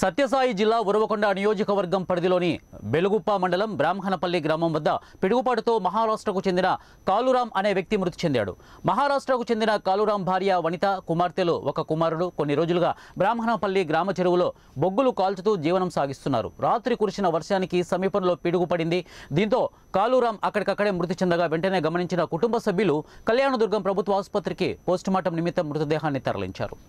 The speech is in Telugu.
సత్యసాయి జిల్లా ఉరవకొండ నియోజకవర్గం పరిధిలోని బెలుగుప్ప మండలం బ్రాహ్మణపల్లి గ్రామం వద్ద పిడుగుపాటుతో మహారాష్ట్రకు చెందిన కాలురాం అనే వ్యక్తి మృతి చెందాడు మహారాష్ట్రకు చెందిన కాలురాం భార్య వనిత కుమార్తెలు ఒక కుమారుడు కొన్ని రోజులుగా బ్రాహ్మణపల్లి గ్రామ చెరువులో బొగ్గులు కాల్చుతూ జీవనం సాగిస్తున్నారు రాత్రి కురిసిన వర్షానికి సమీపంలో పిడుగుపడింది దీంతో కాలురాం అక్కడికక్కడే మృతి చెందగా వెంటనే గమనించిన కుటుంబ సభ్యులు కళ్యాణదుర్గం ప్రభుత్వ ఆసుపత్రికి పోస్టుమార్టం నిమిత్తం మృతదేహాన్ని తరలించారు